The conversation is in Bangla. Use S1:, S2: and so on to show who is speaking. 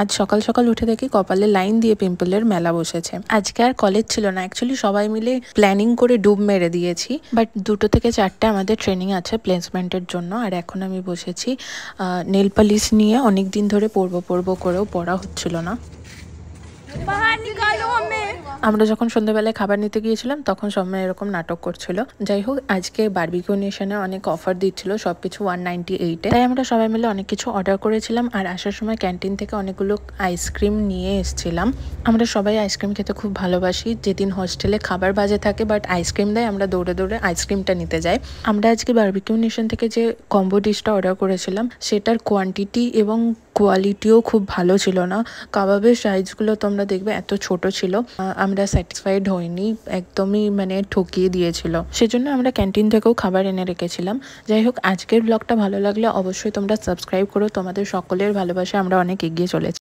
S1: আজ সকাল সকাল উঠে দেখি কপালে লাইন দিয়ে পিম্পলের মেলা বসেছে আজকে আর কলেজ ছিল না অ্যাকচুয়ালি সবাই মিলে প্ল্যানিং করে ডুব মেরে দিয়েছি বাট দুটো থেকে চারটে আমাদের ট্রেনিং আছে প্লেসমেন্টের জন্য আর এখন আমি বসেছি নেল পালিশ নিয়ে অনেক দিন ধরে পড়বো পড়বো করেও পড়া হচ্ছিল না আমরা যখন সন্ধ্যেবেলায় খাবার নিতে গিয়েছিলাম তখন সময় এরকম নাটক করছিল যাই হোক আজকে বার্বিকিউ নেশনে অনেক অফার দিচ্ছিল সব কিছু ওয়ান নাইনটি এইটে তাই আমরা সবাই মিলে অনেক কিছু অর্ডার করেছিলাম আর আসার সময় ক্যান্টিন থেকে অনেকগুলো আইসক্রিম নিয়ে এসেছিলাম আমরা সবাই আইসক্রিম খেতে খুব ভালোবাসি যেদিন হোস্টেলে খাবার বাজে থাকে বাট আইসক্রিম দেয় আমরা দৌড়ে দৌড়ে আইসক্রিমটা নিতে যাই আমরা আজকে বার্বিকিউ নেশন থেকে যে কম্বো ডিশটা অর্ডার করেছিলাম সেটার কোয়ান্টিটি এবং কোয়ালিটিও খুব ভালো ছিল না কাবাবের সাইজগুলো তোমরা দেখবে এত ছোট ছিল আমরা স্যাটিসফাইড হইনি একদমই মানে ঠকিয়ে দিয়েছিল সেজন্য আমরা ক্যান্টিন থেকেও খাবার এনে রেখেছিলাম যাই হোক আজকের ব্লগটা ভালো লাগলে অবশ্যই তোমরা সাবস্ক্রাইব করো তোমাদের সকলের ভালোবাসা আমরা অনেক এগিয়ে চলেছি